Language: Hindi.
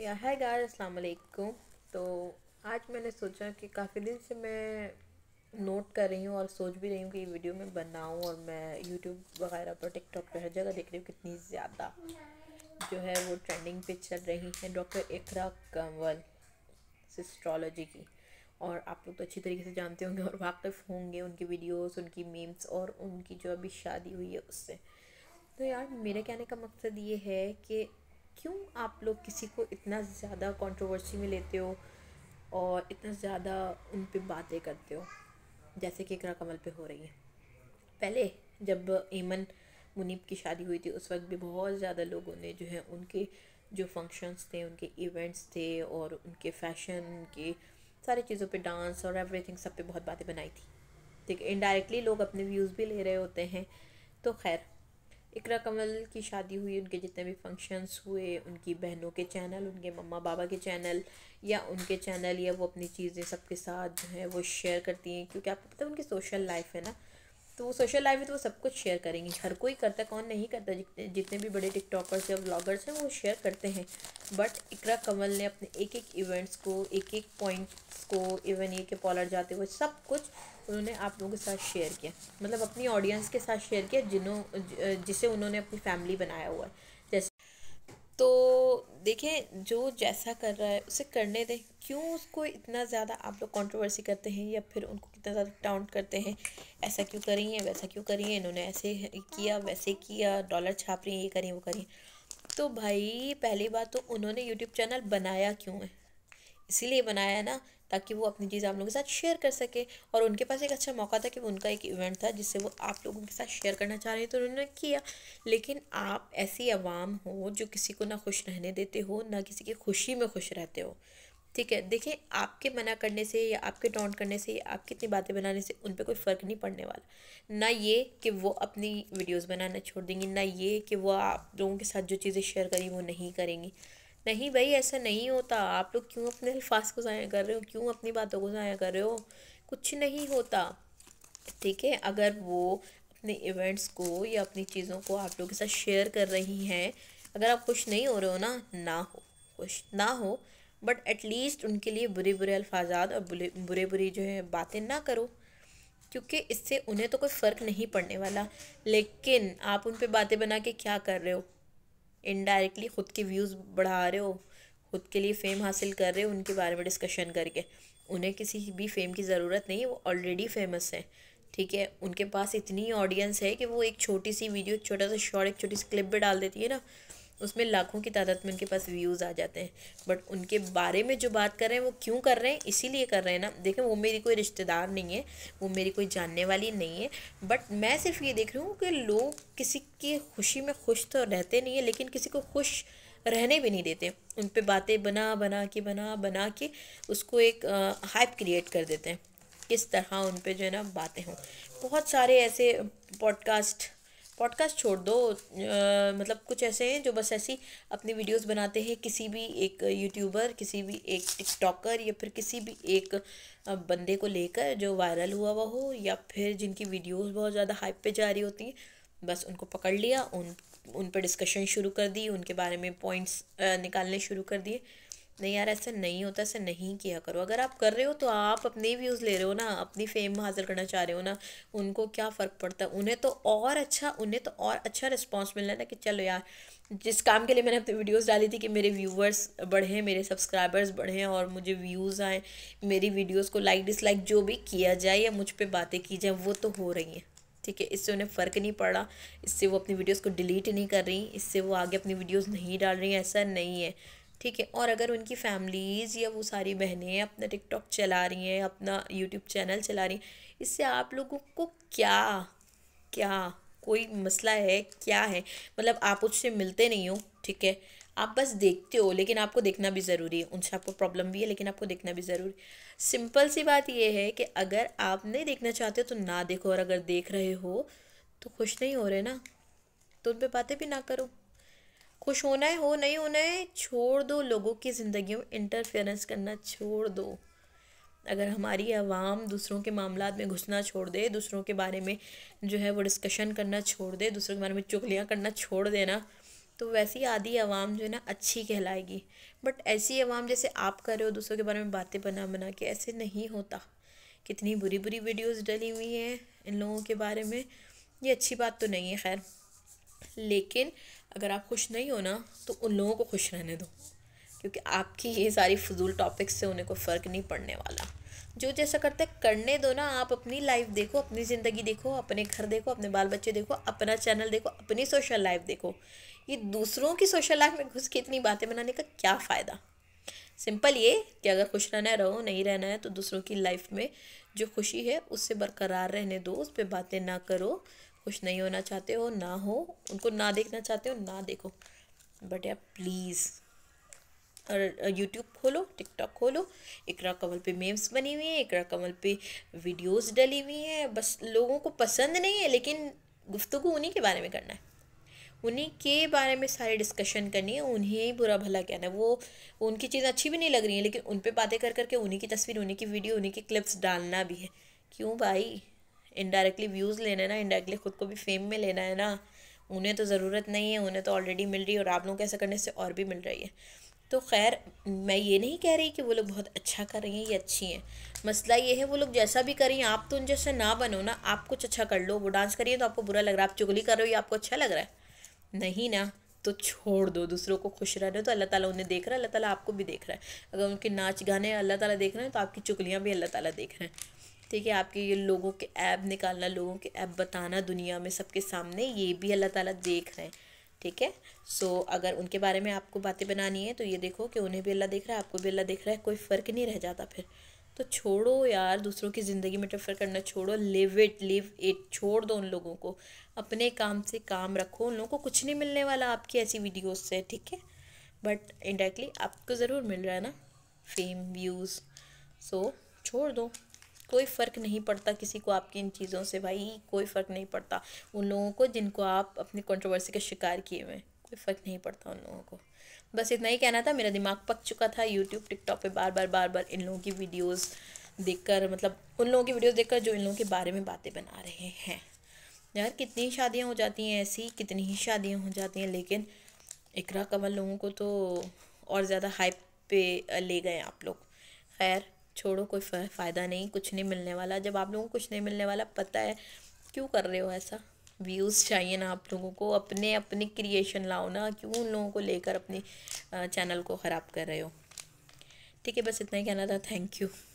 या है गार अस्सलाम वालेकुम तो आज मैंने सोचा कि काफ़ी दिन से मैं नोट कर रही हूँ और सोच भी रही हूँ कि वीडियो में बनाऊँ और मैं यूट्यूब वगैरह पर टिकटॉक पर हर जगह देख रही हूँ कितनी ज़्यादा जो है वो ट्रेंडिंग पे चल रही है डॉक्टर इकरा कंवल सिस्ट्रोलॉजी की और आप लोग तो अच्छी तरीके से जानते होंगे और वाकिफ़ होंगे उनकी वीडियोस उनकी मीम्स और उनकी जो अभी शादी हुई है उससे तो यार मेरे कहने का मकसद ये है कि क्यों आप लोग किसी को इतना ज़्यादा कंट्रोवर्सी में लेते हो और इतना ज़्यादा उन पर बातें करते हो जैसे कि इकरा कमल पे हो रही है पहले जब एमन मुनीब की शादी हुई थी उस वक्त भी बहुत ज़्यादा लोगों ने जो है उनके जो फंक्शंस थे उनके इवेंट्स थे और उनके फैशन उनके सारी चीज़ों पे डांस और एवरीथिंग सब पे बहुत बातें बनाई थी ठीक है इनडायरेक्टली लोग अपने व्यूज़ भी ले रहे होते हैं तो खैर इकरा कमल की शादी हुई उनके जितने भी फंक्शंस हुए उनकी बहनों के चैनल उनके मम्मा बाबा के चैनल या उनके चैनल या वो अपनी चीज़ें सबके साथ जो है वो शेयर करती हैं क्योंकि आपको पता मतलब है उनकी सोशल लाइफ है ना तो वो सोशल लाइफ में तो वो सब कुछ शेयर करेंगी हर कोई करता कौन नहीं करता जितने भी बड़े टिकटॉकर्स या ब्लॉगर्स हैं वो शेयर करते हैं बट इकरा कमल ने अपने एक एक इवेंट्स को एक एक पॉइंट्स को इवन ये के पॉलर जाते हुए सब कुछ उन्होंने आप लोगों के साथ शेयर किया मतलब अपनी ऑडियंस के साथ शेयर किया जिन्हों जिसे उन्होंने अपनी फैमिली बनाया हुआ है जैसे तो देखें जो जैसा कर रहा है उसे करने दें क्यों उसको इतना ज़्यादा आप लोग कंट्रोवर्सी करते हैं या फिर उनको कितना ज़्यादा टाउंट करते हैं ऐसा क्यों करी है वैसा क्यों करी है इन्होंने ऐसे किया वैसे किया डॉलर छाप रही हैं ये करी वो करें तो भाई पहली बात तो उन्होंने यूट्यूब चैनल बनाया क्यों है इसीलिए बनाया ना ताकि वो अपनी चीज़ आप लोगों के साथ शेयर कर सके और उनके पास एक अच्छा मौका था कि उनका एक इवेंट था जिससे वो आप लोगों के साथ शेयर करना चाह रहे हैं तो उन्होंने किया लेकिन आप ऐसी आवाम हो जो किसी को ना खुश रहने देते हो ना किसी की खुशी में खुश रहते हो ठीक है देखिए आपके मना करने से या आपके डॉन्ट करने से या आपकी इतनी बातें बनाने से उन पर कोई फ़र्क नहीं पड़ने वाला ना ये कि वो अपनी वीडियोस बनाना छोड़ देंगी ना ये कि वो आप लोगों के साथ जो चीज़ें शेयर करी वो नहीं करेंगी नहीं भाई ऐसा नहीं होता आप लोग क्यों अपने अल्फाज को ज़ाया कर रहे हो क्यों अपनी बातों को ज़ाया कर रहे हो कुछ नहीं होता ठीक है अगर वो अपने इवेंट्स को या अपनी चीज़ों को आप लोगों के साथ शेयर कर रही हैं अगर आप खुश नहीं हो रहे हो ना ना हो खुश ना हो बट एटलीस्ट उनके लिए बुरे बुरे अल्फाजात और बुरे बुरे बुरी जो है बातें ना करो क्योंकि इससे उन्हें तो कोई फ़र्क नहीं पड़ने वाला लेकिन आप उन पर बातें बना के क्या कर रहे हो इनडायरेक्टली ख़ुद के व्यूज़ बढ़ा रहे हो खुद के लिए फ़ेम हासिल कर रहे हो उनके बारे में डिस्कशन करके उन्हें किसी भी फ़ेम की ज़रूरत नहीं है वो ऑलरेडी फेमस है ठीक है उनके पास इतनी ऑडियंस है कि वो एक छोटी सी वीडियो एक छोटा सा शॉर्ट एक छोटी सी क्लिप भी डाल देती है ना उसमें लाखों की तादाद में उनके पास व्यूज़ आ जाते हैं बट उनके बारे में जो बात कर रहे हैं वो क्यों कर रहे हैं इसीलिए कर रहे हैं ना देखें वो मेरी कोई रिश्तेदार नहीं है वो मेरी कोई जानने वाली नहीं है बट मैं सिर्फ ये देख रही हूँ कि लोग किसी की खुशी में खुश तो रहते नहीं है लेकिन किसी को खुश रहने भी नहीं देते उन पर बातें बना बना के बना बना के उसको एक हाइप क्रिएट कर देते हैं किस तरह उन पर जो है ना बातें हों बहुत सारे ऐसे पॉडकास्ट पॉडकास्ट छोड़ दो आ, मतलब कुछ ऐसे हैं जो बस ऐसी अपनी वीडियोस बनाते हैं किसी भी एक यूट्यूबर किसी भी एक टिकटॉकर या फिर किसी भी एक बंदे को लेकर जो वायरल हुआ हुआ हो या फिर जिनकी वीडियोस बहुत ज़्यादा हाइप पे जा रही होती हैं बस उनको पकड़ लिया उन उन पर डिस्कशन शुरू कर दी उनके बारे में पॉइंट्स निकालने शुरू कर दिए नहीं यार ऐसा नहीं होता ऐसा नहीं किया करो अगर आप कर रहे हो तो आप अपने व्यूज़ ले रहे हो ना अपनी फेम हासिल करना चाह रहे हो ना उनको क्या फ़र्क पड़ता है उन्हें तो और अच्छा उन्हें तो और अच्छा रिस्पॉन्स मिलना है ना कि चलो यार जिस काम के लिए मैंने अपनी वीडियोस डाली थी कि मेरे व्यूवर्स बढ़ें मेरे सब्सक्राइबर्स बढ़ें और मुझे व्यूज़ आएँ मेरी वीडियोज़ को लाइक डिसलाइक जो भी किया जाए या मुझ पर बातें की जाएँ वो तो हो रही हैं ठीक है इससे उन्हें फ़र्क नहीं पड़ा इससे वो अपनी वीडियोज़ को डिलीट नहीं कर रही इससे वो आगे अपनी वीडियोज़ नहीं डाल रही ऐसा नहीं है ठीक है और अगर उनकी फैमिलीज़ या वो सारी बहनें अपना टिकटॉक चला रही हैं अपना यूट्यूब चैनल चला रही हैं इससे आप लोगों को क्या क्या कोई मसला है क्या है मतलब आप उससे मिलते नहीं हो ठीक है आप बस देखते हो लेकिन आपको देखना भी ज़रूरी है उनसे आपको प्रॉब्लम भी है लेकिन आपको देखना भी ज़रूरी सिंपल सी बात यह है कि अगर आप नहीं देखना चाहते तो ना देखो और अगर देख रहे हो तो खुश नहीं हो रहे ना तो उन पर बातें भी ना करो खुश होना है हो नहीं होना है छोड़ दो लोगों की ज़िंदगी में इंटरफेरेंस करना छोड़ दो अगर हमारी आवाम दूसरों के मामला में घुसना छोड़ दे दूसरों के बारे में जो है वो डिस्कशन करना छोड़ दे दूसरों के बारे में चुगलियाँ करना छोड़ देना तो वैसी आधी आवाम जो है ना अच्छी कहलाएगी बट ऐसी आवाम जैसे आप कर रहे हो दूसरों के बारे में बातें बना बना के ऐसे नहीं होता कितनी बुरी बुरी वीडियोज़ डली हुई हैं इन लोगों के बारे में ये अच्छी बात तो नहीं है खैर लेकिन अगर आप खुश नहीं हो ना तो उन लोगों को खुश रहने दो क्योंकि आपकी ये सारी फजूल टॉपिक्स से उन्हें कोई फ़र्क नहीं पड़ने वाला जो जैसा करते करने दो ना आप अपनी लाइफ देखो अपनी ज़िंदगी देखो अपने घर देखो अपने बाल बच्चे देखो अपना चैनल देखो अपनी सोशल लाइफ देखो ये दूसरों की सोशल लाइफ में घुस के इतनी बातें बनाने का क्या फ़ायदा सिंपल ये कि अगर खुश रहना है रहो नहीं रहना है तो दूसरों की लाइफ में जो खुशी है उससे बरकरार रहने दो उस पर बातें ना करो खुश नहीं होना चाहते हो ना हो उनको ना देखना चाहते हो ना देखो बट यार प्लीज़ और यूट्यूब खोलो टिकटॉक खोलो इकरा कमल पे मेम्स बनी हुई हैं इकरा कमल पे वीडियोस डली हुई हैं बस लोगों को पसंद नहीं है लेकिन गुफ्तु उन्हीं के बारे में करना है उन्हीं के बारे में सारी डिस्कशन करनी है उन्हें बुरा भला कहना है वो उनकी चीज़ अच्छी भी नहीं लग रही है लेकिन उन पर बातें कर करके उन्हीं की तस्वीर उन्हीं की वीडियो उन्हीं की क्लिप्स डालना भी है क्यों भाई इनडायरेक्टली व्यूज़ लेना है ना इनडायरेक्टली खुद को भी फेम में लेना है ना उन्हें तो ज़रूरत नहीं है उन्हें तो ऑलरेडी मिल रही है और आप लोगों को ऐसा करने से और भी मिल रही है तो खैर मैं ये नहीं कह रही कि वो लोग बहुत अच्छा कर रही हैं ये अच्छी हैं मसला ये है वो लोग जैसा भी करें आप तो उन जैसा ना बनो ना आप कुछ अच्छा कर लो वो डांस करिए तो आपको बुरा लग रहा है आप चुगली कर रहे हो या आपको अच्छा लग रहा है नहीं ना तो छोड़ दो दूसरों को खुश रहने तो अल्लाह ताला उन्हें देख रहा है अल्लाह ताला आपको भी देख रहा है अगर उनके नाच गाने अल्लाह ताला देख रहे हैं तो आपकी चुगलियाँ भी अल्लाह ताला देख रहे हैं ठीक है आपके ये लोगों के ऐप निकालना लोगों के ऐप बताना दुनिया में सबके सामने ये भी अल्लाह ताला देख रहे हैं ठीक है सो so, अगर उनके बारे में आपको बातें बनानी है तो ये देखो कि उन्हें भी अल्लाह देख रहा है आपको भी अल्लाह देख रहा है कोई फ़र्क नहीं रह जाता फिर तो छोड़ो यार दूसरों की ज़िंदगी में टफर करना छोड़ो लिव इट लिव इट छोड़ दो उन लोगों को अपने काम से काम रखो उन लोगों को कुछ नहीं मिलने वाला आपकी ऐसी वीडियोस से ठीक है बट इंडायरेक्टली आपको ज़रूर मिल रहा है ना फेम व्यूज़ सो छोड़ दो कोई फ़र्क नहीं पड़ता किसी को आपकी इन चीज़ों से भाई कोई फ़र्क नहीं पड़ता उन लोगों को जिनको आप अपनी कंट्रोवर्सी का शिकार किए हुए हैं कोई फ़र्क नहीं पड़ता उन लोगों को बस इतना ही कहना था मेरा दिमाग पक चुका था यूट्यूब टिकटॉक पे बार बार बार बार इन लोगों की वीडियोस देखकर मतलब उन लोगों की वीडियोज़ देखकर जो इन लोगों के बारे में बातें बना रहे हैं यार कितनी ही शादियाँ हो जाती हैं ऐसी कितनी ही शादियाँ हो जाती हैं लेकिन इकरा कमल लोगों को तो और ज़्यादा हाइप पे ले गए आप लोग खैर छोड़ो कोई फ़ायदा नहीं कुछ नहीं मिलने वाला जब आप लोगों को कुछ नहीं मिलने वाला पता है क्यों कर रहे हो ऐसा व्यूज़ चाहिए ना आप लोगों को अपने अपने क्रिएशन लाओ ना क्यों उन लोगों को लेकर अपने चैनल को ख़राब कर रहे हो ठीक है बस इतना ही कहना था थैंक यू